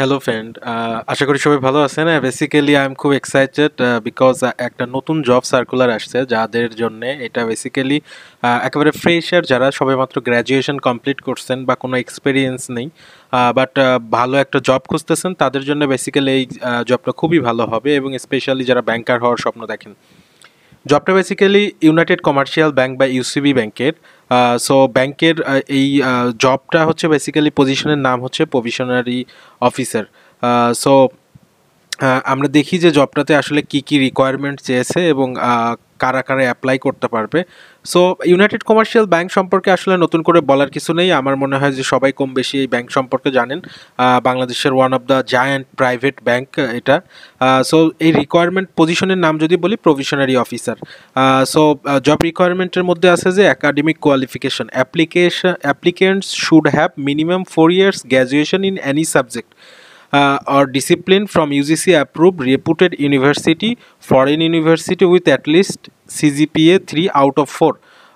Hello friend uh, আশা করি সবাই ভালো আছেন বেসিক্যালি আই এম খুব এক্সাইটেড বিকজ uh, uh, একটা নতুন জব সার্কুলার আসছে যাদের জন্য এটা বেসিক্যালি একেবারে ফ্রেশার যারা সবেমাত্র গ্র্যাজুয়েশন কমপ্লিট করছেন বা কোনো এক্সপিরিয়েন্স নেই বাট ভালো একটা জব খুঁজতেছেন তাদের জন্য বেসিক্যালি এই জবটা খুবই ভালো হবে এবং স্পেশালি যারা ব্যাংকার হওয়ার স্বপ্ন দেখেন জবটা বেসিক্যালি ইউনাইটেড কমার্শিয়াল ব্যাংক বা ইউসিবি ব্যাংকের সো ব্যাংকের এই জবটা হচ্ছে বেসিক্যালি পজিশনের নাম হচ্ছে প্রভিশনারি অফিসার সো আমরা দেখি যে জবটাতে আসলে কি কি রিকোয়ারমেন্ট চেয়েছে এবং কারা কারা অ্যাপ্লাই করতে পারবে সো ইউনাইটেড কমার্শিয়াল ব্যাংক সম্পর্কে আসলে নতুন করে বলার কিছু নেই আমার মনে হয় যে সবাই কম বেশি এই ব্যাংক সম্পর্কে জানেন বাংলাদেশের one of the giant private bank এটা সো এই রিকোয়ারমেন্ট পজিশনের নাম যদি বলি প্রভিশনারি অফিসার সো জব রিকোয়ারমেন্টের মধ্যে আছে যে academic qualification application applicants should have minimum four years graduation in any subject uh, or discipline from UGC approved reputed university, foreign university with at least CGPA 3 out of 4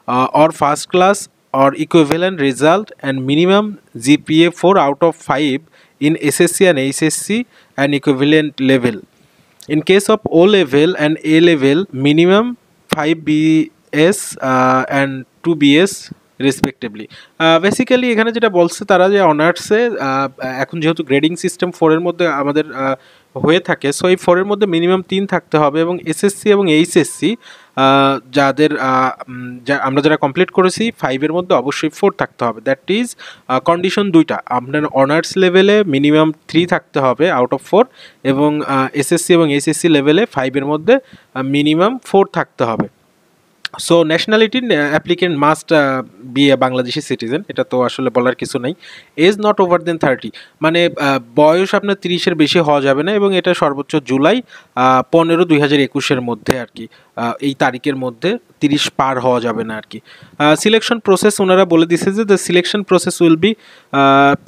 uh, or first class or equivalent result and minimum GPA 4 out of 5 in SSC and HSC and equivalent level. In case of O level and A level, minimum 5 BS uh, and 2 BS respectively basically uh, এখানে যেটা বলছে তারা যে অনার্সে uh, এখন যেহেতু grading system ফোরের মধ্যে আমাদের uh, হয়ে থাকে সো এই ফোরের মধ্যে মিনিমাম তিন থাকতে হবে এবং এসএসসি এবং এইচএসসি যাদের আমরা যারা কমপ্লিট করেছি ফাইভের মধ্যে অবশ্যই ফোর থাকতে হবে দ্যাট ইজ কন্ডিশন দুইটা আপনার অনার্স লেভেলে মিনিমাম থ্রি থাকতে হবে আউট অফ ফোর এবং এসএসসি এবং এইচএসসি লেভেলে ফাইভের মধ্যে মিনিমাম ফোর থাকতে হবে so nationality applicant must be a Bangladeshi citizen এটা তো আসলে বলার কিছু নাই age not over then thirty মানে বয়স আপনার তিরিশের বেশি হওয়া যাবে না এবং এটা সর্বোচ্চ জুলাই পনেরো দুই হাজার একুশের মধ্যে আর কি এই তারিখের মধ্যে তিরিশ পার হওয়া যাবে না আর কি সিলেকশন প্রসেস ওনারা বলে দিছে যে the selection process will be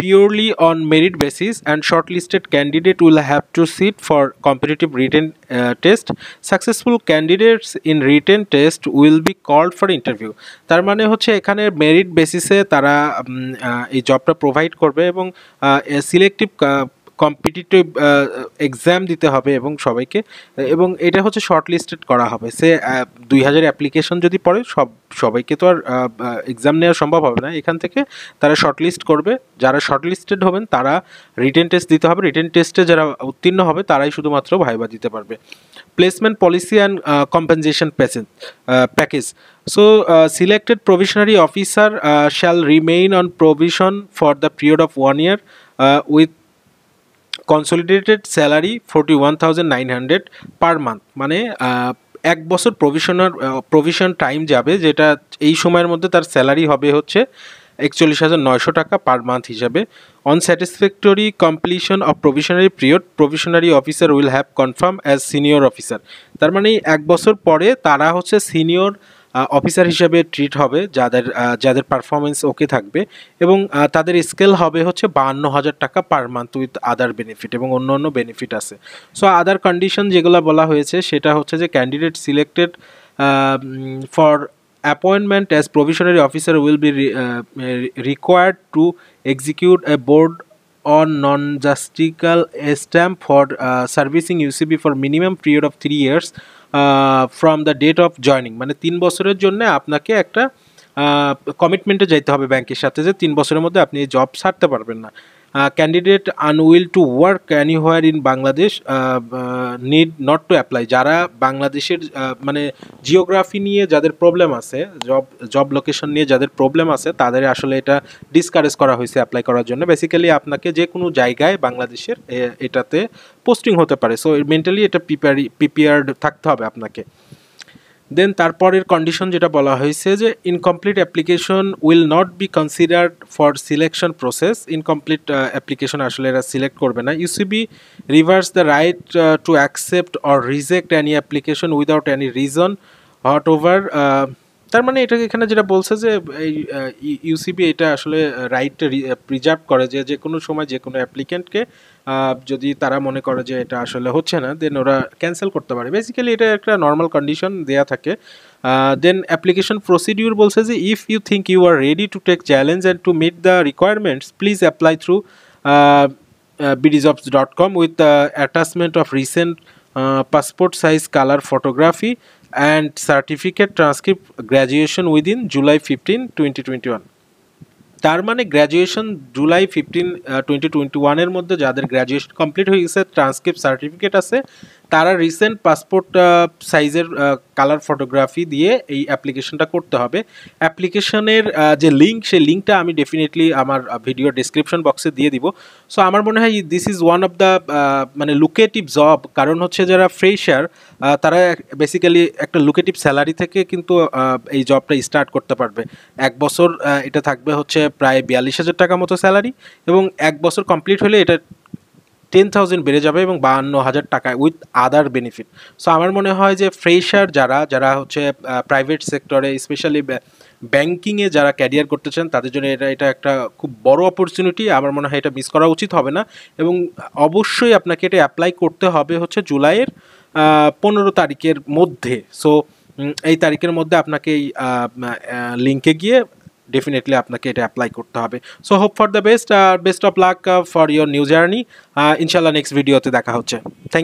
purely on merit basis and short listed candidate will have to sit for competitive written test successful candidates in written test will be called for interview তার মানে হচ্ছে এখানে merit বেসিসে তারা এই জবটা provide করবে এবং selective competitive exam uh, uh, দিতে হবে এবং সবাইকে এবং এটা হচ্ছে শর্ট লিস্টেড করা হবে সে দুই হাজার অ্যাপ্লিকেশন যদি পড়ে সব সবাইকে তো আর এক্সাম নেওয়া সম্ভব হবে না এখান থেকে তারা শর্ট লিস্ট করবে যারা শর্ট লিস্টেড হবেন তারা রিটেন টেস্ট দিতে হবে রিটেন টেস্টে যারা উত্তীর্ণ হবে তারাই শুধুমাত্র ভাইবা দিতে পারবে placement policy and compensation passage package so selected provisionary officer shall remain on provision for the period of one year with consolidated salary forty one thousand nine hundred per month মানে এক বছর প্রভিশনার provision time যাবে যেটা এই সময়ের মধ্যে তার salary হবে হচ্ছে একচল্লিশ হাজার নয়শো টাকা পার মান্থ হিসাবে on satisfactory completion of provisionary period provisionary officer will have confirm as senior officer তার মানে এক বছর পরে তারা হচ্ছে সিনিয়র অফিসার হিসেবে ট্রিট হবে যাদের যাদের পারফরমেন্স ওকে থাকবে এবং তাদের স্কেল হবে হচ্ছে বান্ন হাজার টাকা per month with other benefit এবং অন্য অন্য বেনিফিট আছে সো আদার কন্ডিশন যেগুলো বলা হয়েছে সেটা হচ্ছে যে candidate selected for appointment as provisionary officer will be required to execute a board on non judicial stamp for servicing UCB for minimum period of three years from the date of joining মানে তিন বছরের জন্য আপনাকে একটা কমিটমেন্টে যাইতে হবে ব্যাংকের সাথে যে তিন বছরের মধ্যে আপনি এই জব ছাড়তে পারবেন না candidate unwilling to work anywhere in Bangladesh need not to apply যারা বাংলাদেশের uh, মানে জিওগ্রাফি নিয়ে যাদের প্রবলেম আছে জব জব লোকেশন নিয়ে যাদের প্রবলেম আছে তাদের আসলে এটা ডিসকারেজ করা হয়েছে অ্যাপ্লাই করার জন্য বেসিক্যালি আপনাকে যে কোনো জায়গায় বাংলাদেশের এটাতে পোস্টিং হতে পারে সো মেন্টালি এটা প্রিপেয়ার প্রিপেয়ার্ড থাকতে হবে আপনাকে দেন তারপরের কন্ডিশন যেটা বলা হয়েছে যে incomplete application will not be considered for selection process incomplete application আসলে এরা সিলেক্ট করবে না UCB reverse the right to accept or reject any application without any reason whatsoever তার মানে এটা এখানে যেটা বলছে যে এই ইউসিবি এটা আসলে রাইটটা প্রিজার্ভ করে যে যে কোনো সময় যে কোনো অ্যাপ্লিকেন্টকে যদি তারা মনে করে যে এটা আসলে হচ্ছে না দেন ওরা ক্যান্সেল করতে পারে বেসিক্যালি এটা একটা নর্মাল কন্ডিশন দেয়া থাকে দেন অ্যাপ্লিকেশন প্রসিডিউর বলছে যে if you think you are ready to take challenge and to meet the requirements please apply through dot com with the attachment of recent passport size colour photography and certificate transcript graduation within July 15, 2021. তার মানে graduation July fifteen twenty twenty ওয়ানের মধ্যে যাদের graduation complete হয়ে গেছে transcript certificate আছে তারা recent passport সাইজের কালার ফটোগ্রাফি দিয়ে এই অ্যাপ্লিকেশনটা করতে হবে অ্যাপ্লিকেশনের যে লিঙ্ক সেই লিঙ্কটা আমি ডেফিনেটলি আমার ভিডিও ডিসক্রিপশন বক্সে দিয়ে দিব সো আমার মনে হয় this is one of the মানে লুকেটিভ জব কারণ হচ্ছে যারা ফ্রেশার তারা বেসিক্যালি একটা লুকেটিভ স্যালারি থেকে কিন্তু এই জবটা স্টার্ট করতে পারবে এক বছর এটা থাকবে হচ্ছে প্রায় বিয়াল্লিশ হাজার টাকা মতো স্যালারি এবং এক বছর কমপ্লিট হলে এটা টেন থাউজেন্ড বেড়ে যাবে এবং বাহান্ন হাজার টাকায় উইথ আদার বেনিফিট সো আমার মনে হয় যে ফ্রেশার যারা যারা হচ্ছে প্রাইভেট সেক্টরে স্পেশালি ব্যাংকিংয়ে যারা ক্যারিয়ার করতে চান তাদের জন্য এটা এটা একটা খুব বড় অপরচুনিটি আমার মনে হয় এটা মিস করা উচিত হবে না এবং অবশ্যই আপনাকে এটা অ্যাপ্লাই করতে হবে হচ্ছে জুলাইয়ের পনেরো তারিখের মধ্যে সো এই তারিখের মধ্যে আপনাকে এই লিঙ্কে গিয়ে ডেফিনেটলি আপনাকে এটা অ্যাপ্লাই করতে হবে so hope for the best আর best of luck for your new journey ইনশাল্লাহ নেক্সট ভিডিওতে দেখা হচ্ছে থ্যাংক